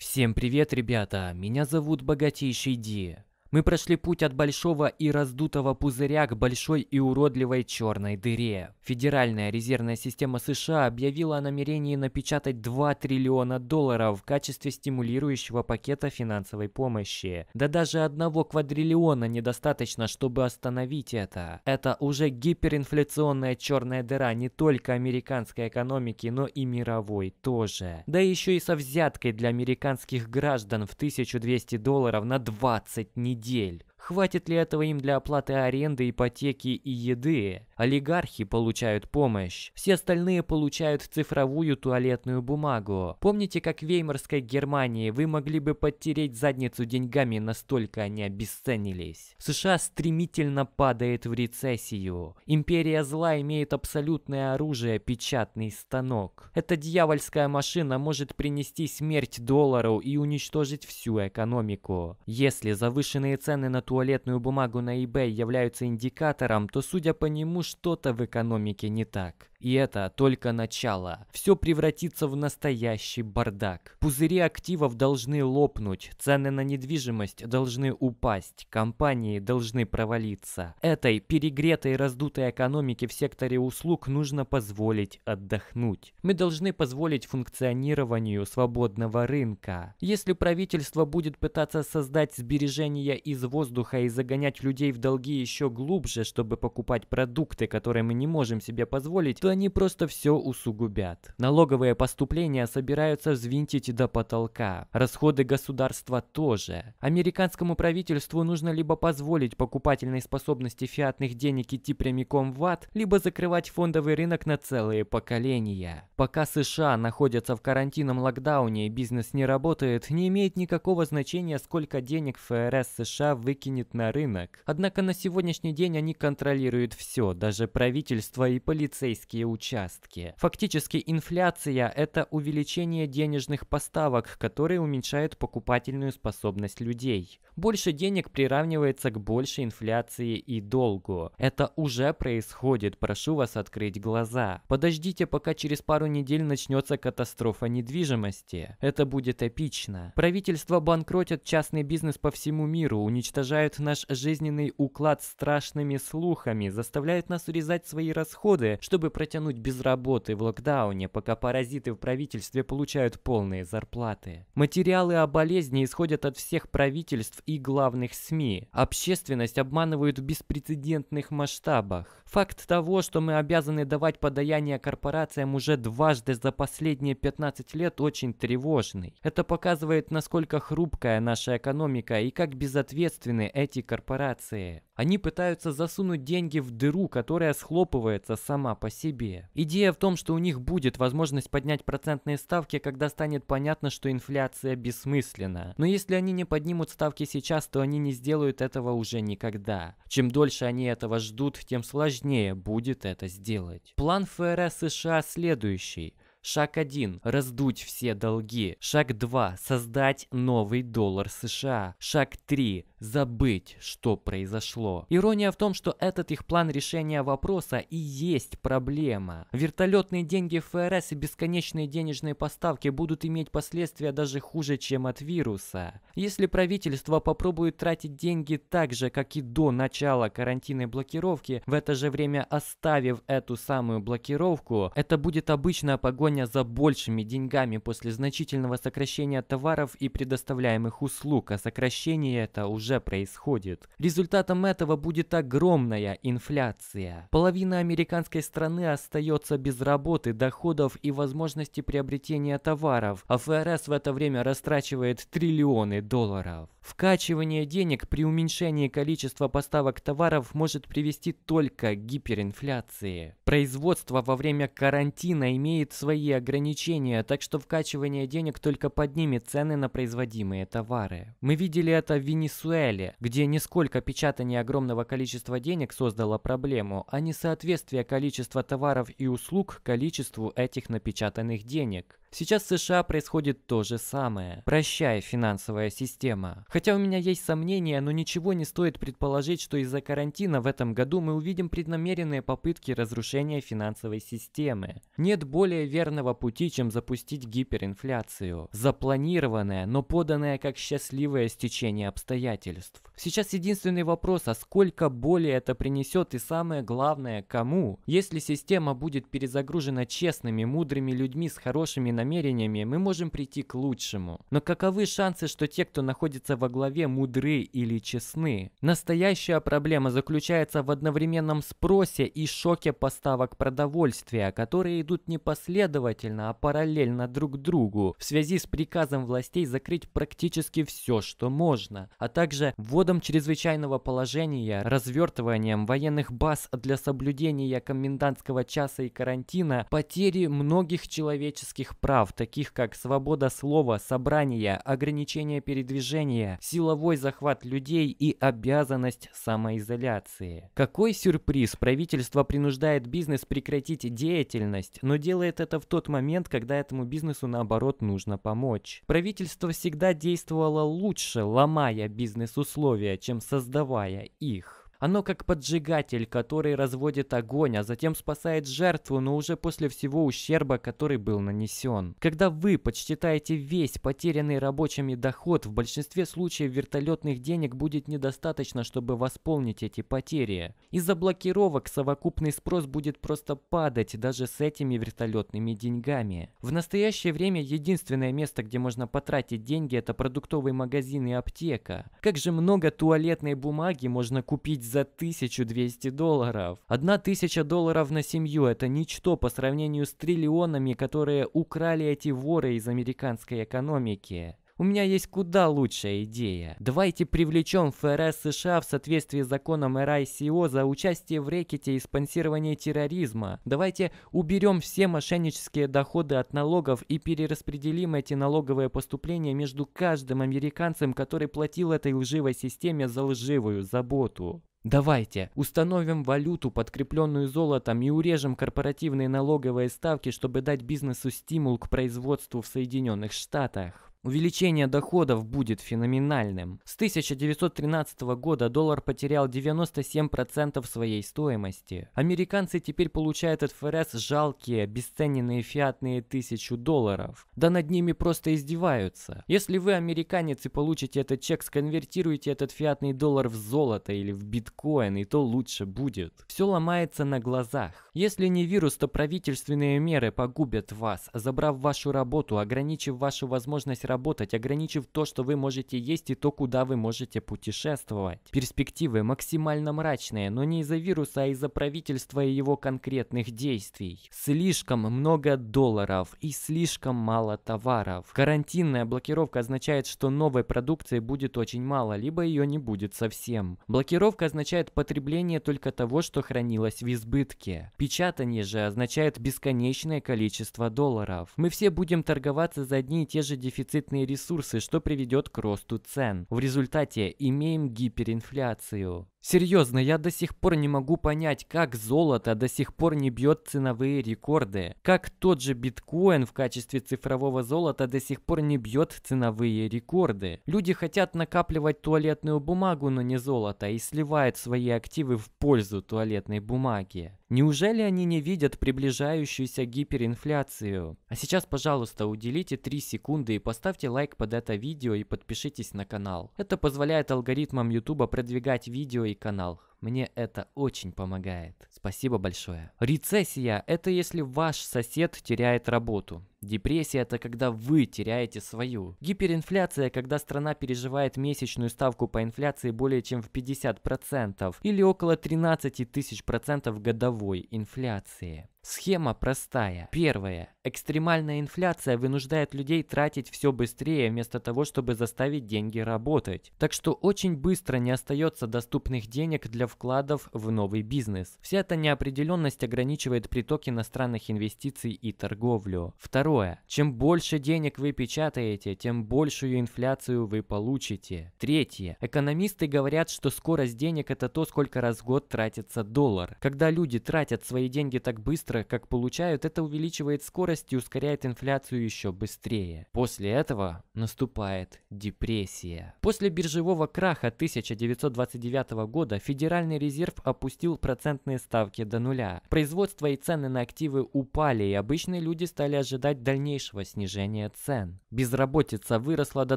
Всем привет, ребята! Меня зовут Богатейший Ди. Мы прошли путь от большого и раздутого пузыря к большой и уродливой черной дыре. Федеральная резервная система США объявила о намерении напечатать 2 триллиона долларов в качестве стимулирующего пакета финансовой помощи. Да даже одного квадриллиона недостаточно, чтобы остановить это. Это уже гиперинфляционная черная дыра не только американской экономики, но и мировой тоже. Да еще и со взяткой для американских граждан в 1200 долларов на 20 недель недель. Хватит ли этого им для оплаты аренды, ипотеки и еды? олигархи получают помощь, все остальные получают цифровую туалетную бумагу. Помните, как в Веймарской Германии вы могли бы подтереть задницу деньгами, настолько они обесценились? США стремительно падает в рецессию. Империя зла имеет абсолютное оружие, печатный станок. Эта дьявольская машина может принести смерть доллару и уничтожить всю экономику. Если завышенные цены на туалетную бумагу на eBay являются индикатором, то судя по нему, что-то в экономике не так. И это только начало. Все превратится в настоящий бардак. Пузыри активов должны лопнуть, цены на недвижимость должны упасть, компании должны провалиться. Этой перегретой раздутой экономике в секторе услуг нужно позволить отдохнуть. Мы должны позволить функционированию свободного рынка. Если правительство будет пытаться создать сбережения из воздуха и загонять людей в долги еще глубже, чтобы покупать продукты, эффекты, которые мы не можем себе позволить, то они просто все усугубят. Налоговые поступления собираются взвинтить до потолка. Расходы государства тоже. Американскому правительству нужно либо позволить покупательной способности фиатных денег идти прямиком в ад, либо закрывать фондовый рынок на целые поколения. Пока США находятся в карантинном локдауне и бизнес не работает, не имеет никакого значения, сколько денег ФРС США выкинет на рынок. Однако на сегодняшний день они контролируют все, даже даже правительство и полицейские участки. Фактически инфляция – это увеличение денежных поставок, которые уменьшают покупательную способность людей. Больше денег приравнивается к большей инфляции и долгу. Это уже происходит, прошу вас открыть глаза. Подождите, пока через пару недель начнется катастрофа недвижимости. Это будет эпично. Правительства банкротят, частный бизнес по всему миру, уничтожают наш жизненный уклад страшными слухами, заставляют нас урезать свои расходы, чтобы протянуть без работы в локдауне, пока паразиты в правительстве получают полные зарплаты. Материалы о болезни исходят от всех правительств и главных СМИ. Общественность обманывают в беспрецедентных масштабах. Факт того, что мы обязаны давать подаяние корпорациям уже дважды за последние 15 лет очень тревожный. Это показывает, насколько хрупкая наша экономика и как безответственны эти корпорации. Они пытаются засунуть деньги в дыру, которая схлопывается сама по себе. Идея в том, что у них будет возможность поднять процентные ставки, когда станет понятно, что инфляция бессмысленна. Но если они не поднимут ставки сейчас, то они не сделают этого уже никогда. Чем дольше они этого ждут, тем сложнее будет это сделать. План ФРС США следующий – Шаг 1. Раздуть все долги. Шаг 2. Создать новый доллар США. Шаг 3. Забыть, что произошло. Ирония в том, что этот их план решения вопроса и есть проблема. Вертолетные деньги ФРС и бесконечные денежные поставки будут иметь последствия даже хуже, чем от вируса. Если правительство попробует тратить деньги так же, как и до начала карантинной блокировки, в это же время оставив эту самую блокировку, это будет обычная погоня Погоня за большими деньгами после значительного сокращения товаров и предоставляемых услуг, а сокращение это уже происходит. Результатом этого будет огромная инфляция. Половина американской страны остается без работы, доходов и возможности приобретения товаров, а ФРС в это время растрачивает триллионы долларов. Вкачивание денег при уменьшении количества поставок товаров может привести только к гиперинфляции. Производство во время карантина имеет свои свои ограничения, так что вкачивание денег только поднимет цены на производимые товары. Мы видели это в Венесуэле, где не сколько печатание огромного количества денег создало проблему, а не соответствие количества товаров и услуг количеству этих напечатанных денег. Сейчас в США происходит то же самое. Прощай, финансовая система. Хотя у меня есть сомнения, но ничего не стоит предположить, что из-за карантина в этом году мы увидим преднамеренные попытки разрушения финансовой системы. Нет более верного пути, чем запустить гиперинфляцию. Запланированная, но поданная как счастливое стечение обстоятельств. Сейчас единственный вопрос, а сколько боли это принесет и самое главное, кому? Если система будет перезагружена честными, мудрыми людьми с хорошими намерениями мы можем прийти к лучшему. Но каковы шансы, что те, кто находится во главе, мудры или честны? Настоящая проблема заключается в одновременном спросе и шоке поставок продовольствия, которые идут не последовательно, а параллельно друг другу, в связи с приказом властей закрыть практически все, что можно, а также вводом чрезвычайного положения, развертыванием военных баз для соблюдения комендантского часа и карантина, потери многих человеческих прав прав, таких как свобода слова, собрания, ограничение передвижения, силовой захват людей и обязанность самоизоляции. Какой сюрприз! Правительство принуждает бизнес прекратить деятельность, но делает это в тот момент, когда этому бизнесу наоборот нужно помочь. Правительство всегда действовало лучше, ломая бизнес-условия, чем создавая их. Оно как поджигатель, который разводит огонь, а затем спасает жертву, но уже после всего ущерба, который был нанесен. Когда вы подсчитаете весь потерянный рабочими доход, в большинстве случаев вертолетных денег будет недостаточно, чтобы восполнить эти потери. Из-за блокировок совокупный спрос будет просто падать даже с этими вертолетными деньгами. В настоящее время единственное место, где можно потратить деньги, это продуктовый магазин и аптека. Как же много туалетной бумаги можно купить за 1200 долларов. 1000 долларов на семью – это ничто по сравнению с триллионами, которые украли эти воры из американской экономики. У меня есть куда лучшая идея. Давайте привлечем ФРС США в соответствии с законом РАИСИО за участие в рекете и спонсирование терроризма. Давайте уберем все мошеннические доходы от налогов и перераспределим эти налоговые поступления между каждым американцем, который платил этой лживой системе за лживую заботу. Давайте установим валюту, подкрепленную золотом, и урежем корпоративные налоговые ставки, чтобы дать бизнесу стимул к производству в Соединенных Штатах. Увеличение доходов будет феноменальным. С 1913 года доллар потерял 97% своей стоимости. Американцы теперь получают от ФРС жалкие, бесцененные фиатные тысячу долларов. Да над ними просто издеваются. Если вы американец и получите этот чек, сконвертируйте этот фиатный доллар в золото или в биткоин, и то лучше будет. Все ломается на глазах. Если не вирус, то правительственные меры погубят вас, забрав вашу работу, ограничив вашу возможность работать, ограничив то, что вы можете есть и то, куда вы можете путешествовать. Перспективы максимально мрачные, но не из-за вируса, а из-за правительства и его конкретных действий. Слишком много долларов и слишком мало товаров. Карантинная блокировка означает, что новой продукции будет очень мало, либо ее не будет совсем. Блокировка означает потребление только того, что хранилось в избытке. Печатание же означает бесконечное количество долларов. Мы все будем торговаться за одни и те же дефициты дефицитные ресурсы, что приведет к росту цен. В результате имеем гиперинфляцию. Серьезно, я до сих пор не могу понять, как золото до сих пор не бьет ценовые рекорды. Как тот же биткоин в качестве цифрового золота до сих пор не бьет ценовые рекорды. Люди хотят накапливать туалетную бумагу, но не золото, и сливают свои активы в пользу туалетной бумаги. Неужели они не видят приближающуюся гиперинфляцию? А сейчас, пожалуйста, уделите 3 секунды и поставьте лайк под это видео и подпишитесь на канал. Это позволяет алгоритмам YouTube продвигать видео канал. Мне это очень помогает. Спасибо большое. Рецессия – это если ваш сосед теряет работу. Депрессия – это когда вы теряете свою. Гиперинфляция – когда страна переживает месячную ставку по инфляции более чем в 50% или около 13 тысяч процентов годовой инфляции. Схема простая. Первое. Экстремальная инфляция вынуждает людей тратить все быстрее, вместо того, чтобы заставить деньги работать. Так что очень быстро не остается доступных денег для вкладов в новый бизнес. Вся эта неопределенность ограничивает приток иностранных инвестиций и торговлю. Второе. Чем больше денег вы печатаете, тем большую инфляцию вы получите. Третье. Экономисты говорят, что скорость денег это то, сколько раз в год тратится доллар. Когда люди тратят свои деньги так быстро, как получают, это увеличивает скорость и ускоряет инфляцию еще быстрее. После этого наступает депрессия. После биржевого краха 1929 года федеральный Федеральный резерв опустил процентные ставки до нуля. Производство и цены на активы упали, и обычные люди стали ожидать дальнейшего снижения цен. Безработица выросла до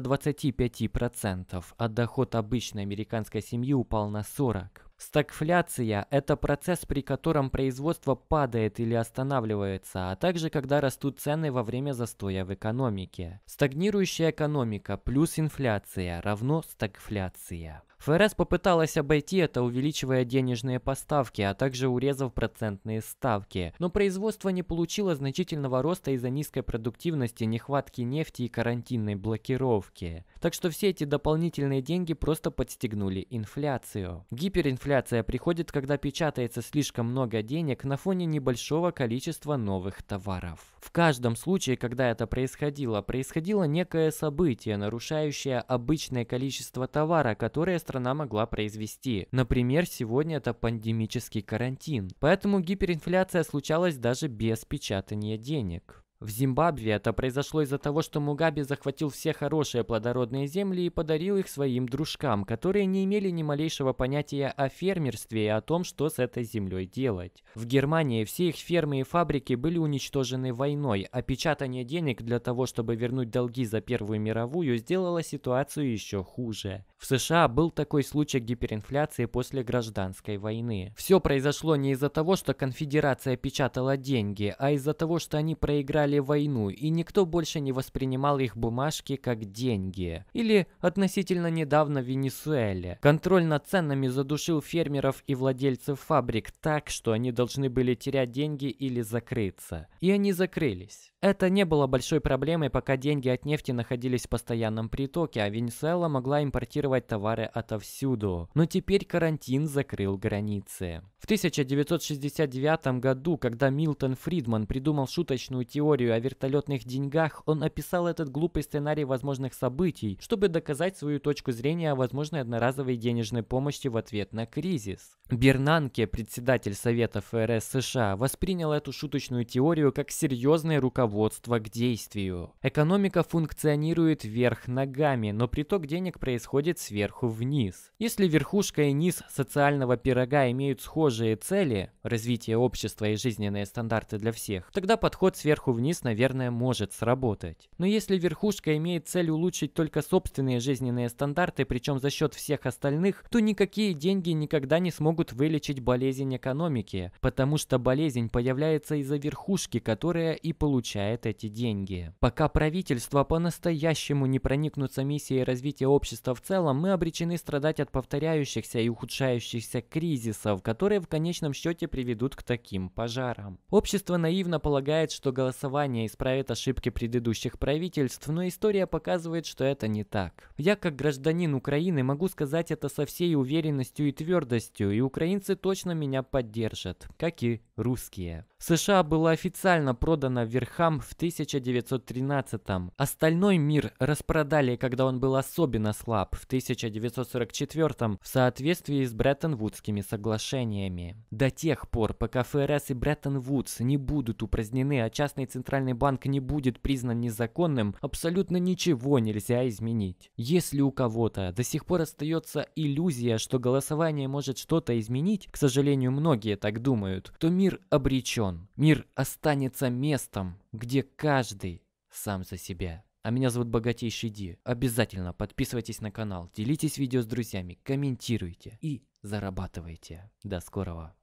25%, а доход обычной американской семьи упал на 40%. Стагфляция – это процесс, при котором производство падает или останавливается, а также когда растут цены во время застоя в экономике. Стагнирующая экономика плюс инфляция равно стагфляция. ФРС попыталась обойти это, увеличивая денежные поставки, а также урезав процентные ставки. Но производство не получило значительного роста из-за низкой продуктивности, нехватки нефти и карантинной блокировки. Так что все эти дополнительные деньги просто подстегнули инфляцию. Гиперинфляция приходит, когда печатается слишком много денег на фоне небольшого количества новых товаров. В каждом случае, когда это происходило, происходило некое событие, нарушающее обычное количество товара, которое страна страна могла произвести. Например, сегодня это пандемический карантин. Поэтому гиперинфляция случалась даже без печатания денег. В Зимбабве это произошло из-за того, что Мугаби захватил все хорошие плодородные земли и подарил их своим дружкам, которые не имели ни малейшего понятия о фермерстве и о том, что с этой землей делать. В Германии все их фермы и фабрики были уничтожены войной, а печатание денег для того, чтобы вернуть долги за Первую мировую, сделало ситуацию еще хуже. В США был такой случай гиперинфляции после гражданской войны. Все произошло не из-за того, что конфедерация печатала деньги, а из-за того, что они проиграли войну, и никто больше не воспринимал их бумажки как деньги. Или относительно недавно в Венесуэле. Контроль над ценами задушил фермеров и владельцев фабрик так, что они должны были терять деньги или закрыться. И они закрылись. Это не было большой проблемой, пока деньги от нефти находились в постоянном притоке, а Венесуэла могла импортировать импортировать товары отовсюду, но теперь карантин закрыл границы. В 1969 году, когда Милтон Фридман придумал шуточную теорию о вертолетных деньгах, он описал этот глупый сценарий возможных событий, чтобы доказать свою точку зрения о возможной одноразовой денежной помощи в ответ на кризис. Бернанке, председатель Совета ФРС США, воспринял эту шуточную теорию как серьезное руководство к действию. Экономика функционирует вверх ногами, но приток денег происходит смотрит сверху вниз. Если верхушка и низ социального пирога имеют схожие цели – развитие общества и жизненные стандарты для всех, тогда подход сверху вниз, наверное, может сработать. Но если верхушка имеет цель улучшить только собственные жизненные стандарты, причем за счет всех остальных, то никакие деньги никогда не смогут вылечить болезнь экономики, потому что болезнь появляется из-за верхушки, которая и получает эти деньги. Пока правительство по-настоящему не проникнутся миссией развития общества в целом, целом мы обречены страдать от повторяющихся и ухудшающихся кризисов, которые в конечном счете приведут к таким пожарам. Общество наивно полагает, что голосование исправит ошибки предыдущих правительств, но история показывает, что это не так. Я как гражданин Украины могу сказать это со всей уверенностью и твердостью, и украинцы точно меня поддержат, как и русские. США была официально продана верхам в 1913-м. Остальной мир распродали, когда он был особенно слаб в 1944 в соответствии с Бреттон-Вудскими соглашениями. До тех пор, пока ФРС и Бреттон-Вудс не будут упразднены, а частный центральный банк не будет признан незаконным, абсолютно ничего нельзя изменить. Если у кого-то до сих пор остается иллюзия, что голосование может что-то изменить, к сожалению, многие так думают, то мир обречен. Мир останется местом, где каждый сам за себя. А меня зовут Богатейший Ди. Обязательно подписывайтесь на канал, делитесь видео с друзьями, комментируйте и зарабатывайте. До скорого.